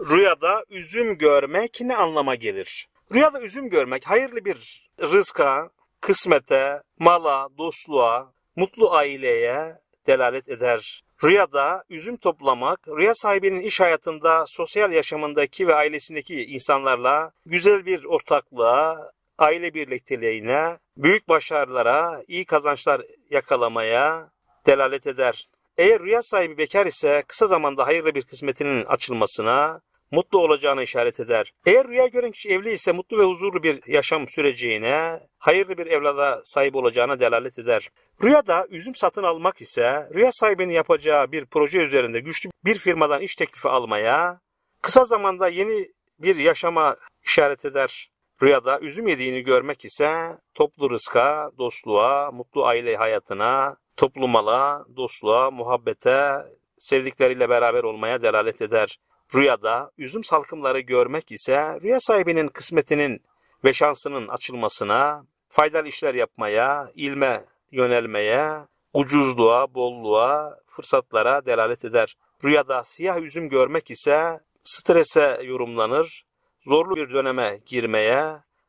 Rüyada üzüm görmek ne anlama gelir? Rüyada üzüm görmek hayırlı bir rızka, kısmete, mala, dostluğa, mutlu aileye delalet eder. Rüyada üzüm toplamak, rüya sahibinin iş hayatında, sosyal yaşamındaki ve ailesindeki insanlarla güzel bir ortaklığa, aile birlikteliğine, büyük başarılara, iyi kazançlar yakalamaya delalet eder. Eğer rüya sahibi bekar ise kısa zamanda hayırlı bir kısmetinin açılmasına, mutlu olacağına işaret eder. Eğer rüya gören kişi evli ise mutlu ve huzurlu bir yaşam süreceğine, hayırlı bir evlada sahip olacağına delalet eder. Rüyada üzüm satın almak ise rüya sahibinin yapacağı bir proje üzerinde güçlü bir firmadan iş teklifi almaya, kısa zamanda yeni bir yaşama işaret eder. Rüyada üzüm yediğini görmek ise toplu rızka, dostluğa, mutlu aile hayatına, toplumalığa, dostluğa, muhabbete, sevdikleriyle beraber olmaya delalet eder. Rüyada üzüm salkımları görmek ise rüya sahibinin kısmetinin ve şansının açılmasına, faydalı işler yapmaya, ilme yönelmeye, ucuzluğa, bolluğa, fırsatlara delalet eder. Rüyada siyah üzüm görmek ise strese yorumlanır, zorlu bir döneme girmeye,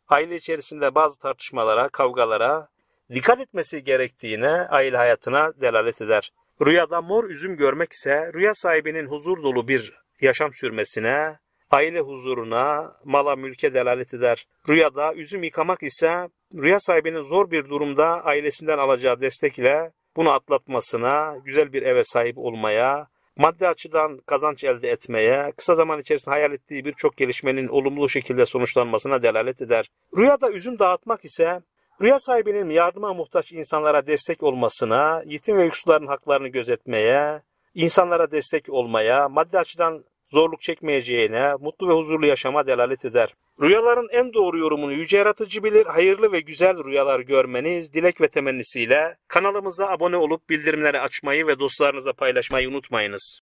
aile içerisinde bazı tartışmalara, kavgalara, dikkat etmesi gerektiğine aile hayatına delalet eder. Rüyada mor üzüm görmek ise rüya sahibinin huzur dolu bir yaşam sürmesine, aile huzuruna, mala mülke delalet eder. Rüyada üzüm yıkamak ise rüya sahibinin zor bir durumda ailesinden alacağı destekle bunu atlatmasına, güzel bir eve sahip olmaya, maddi açıdan kazanç elde etmeye, kısa zaman içerisinde hayal ettiği birçok gelişmenin olumlu şekilde sonuçlanmasına delalet eder. Rüyada üzüm dağıtmak ise Rüya sahibinin yardıma muhtaç insanlara destek olmasına, yetim ve yoksulların haklarını gözetmeye, insanlara destek olmaya, maddi açıdan zorluk çekmeyeceğine, mutlu ve huzurlu yaşama delalet eder. Rüyaların en doğru yorumunu yüce yaratıcı bilir, hayırlı ve güzel rüyalar görmeniz dilek ve temennisiyle kanalımıza abone olup bildirimleri açmayı ve dostlarınıza paylaşmayı unutmayınız.